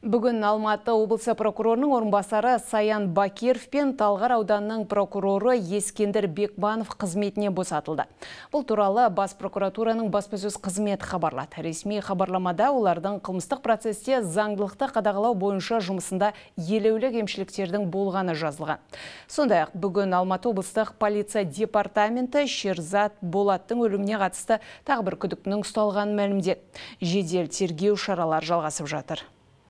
Бүгін Алматы облысы прокурорының орынбасары Саян Бакиров пен Талғар ауданының прокуроры Ескендір Бекбанов қызметіне босатылды. Бұл туралы бас прокуратураның баспасөз қызмет хабарлады. Ресми хабарламада олардың қылмыстық процесте заңдылықты қадағалау бойынша жұмысында елеулі кемшіліктердің болғаны жазылған. Сондай-ақ бүгін Алматы облыстық полиция департаменті Шерзат Болаттың өліміне қатысты тағы бір күдіктінің ұсталғанын мәлімдеді. Жедел тергеу шаралар жалғасып жатыр.